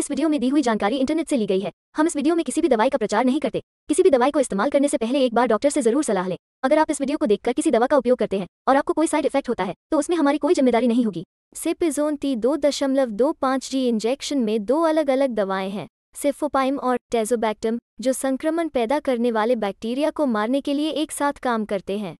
इस वीडियो में दी हुई जानकारी इंटरनेट से ली गई है हम इस वीडियो में किसी भी दवाई का प्रचार नहीं करते किसी भी दवाई को इस्तेमाल करने से पहले एक बार डॉक्टर से जरूर सलाह लें अगर आप इस वीडियो को देखकर किसी दवा का उपयोग करते हैं और आपको कोई साइड इफेक्ट होता है तो उसमें हमारी कोई जिम्मेदारी नहीं होगी सिपिजोन ती दो दशमलव दो पाँच जी इंजेक्शन में दो अलग अलग दवाएं हैं सिफोपाइम और टेजोबैक्टम जो संक्रमण पैदा करने वाले बैक्टीरिया को मारने के लिए एक साथ काम करते हैं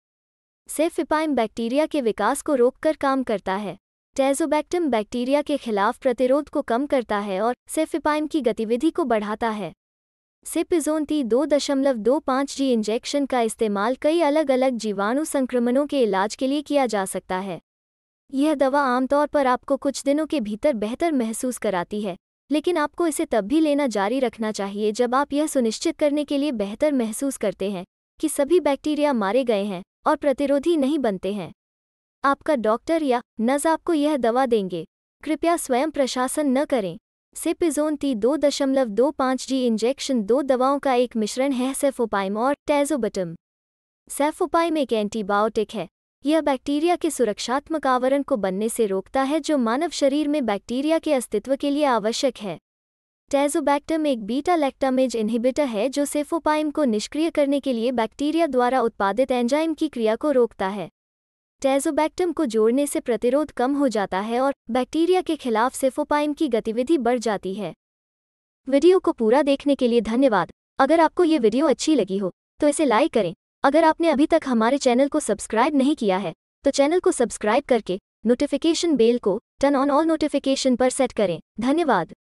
सेफिपाइम बैक्टीरिया के विकास को रोककर काम करता है टेजोबैक्टम बैक्टीरिया के खिलाफ प्रतिरोध को कम करता है और सेफिपाइम की गतिविधि को बढ़ाता है टी दो दशमलव दो पाँच जी इंजेक्शन का इस्तेमाल कई अलग अलग जीवाणु संक्रमणों के इलाज के लिए किया जा सकता है यह दवा आमतौर पर आपको कुछ दिनों के भीतर बेहतर महसूस कराती है लेकिन आपको इसे तब भी लेना जारी रखना चाहिए जब आप यह सुनिश्चित करने के लिए बेहतर महसूस करते हैं कि सभी बैक्टीरिया मारे गए हैं और प्रतिरोधी नहीं बनते हैं आपका डॉक्टर या नज आपको यह दवा देंगे कृपया स्वयं प्रशासन न करें सिपिजोन ती दो दशमलव दो पाँच जी इंजेक्शन दो दवाओं का एक मिश्रण है सेफोपाइम और टैजोबटम सेफोपाइम एक एंटीबायोटिक है यह बैक्टीरिया के सुरक्षात्मक आवरण को बनने से रोकता है जो मानव शरीर में बैक्टीरिया के अस्तित्व के लिए आवश्यक है टेजोबैक्टम एक बीटा लैक्टामेज इन्हिबिटर है जो सेफोपाइम को निष्क्रिय करने के लिए बैक्टीरिया द्वारा उत्पादित एंजाइम की क्रिया को रोकता है टेजोबैक्टम को जोड़ने से प्रतिरोध कम हो जाता है और बैक्टीरिया के खिलाफ सेफोपाइम की गतिविधि बढ़ जाती है वीडियो को पूरा देखने के लिए धन्यवाद अगर आपको ये वीडियो अच्छी लगी हो तो इसे लाइक करें अगर आपने अभी तक हमारे चैनल को सब्सक्राइब नहीं किया है तो चैनल को सब्सक्राइब करके नोटिफिकेशन बेल को टर्न ऑन ऑल नोटिफिकेशन पर सेट करें धन्यवाद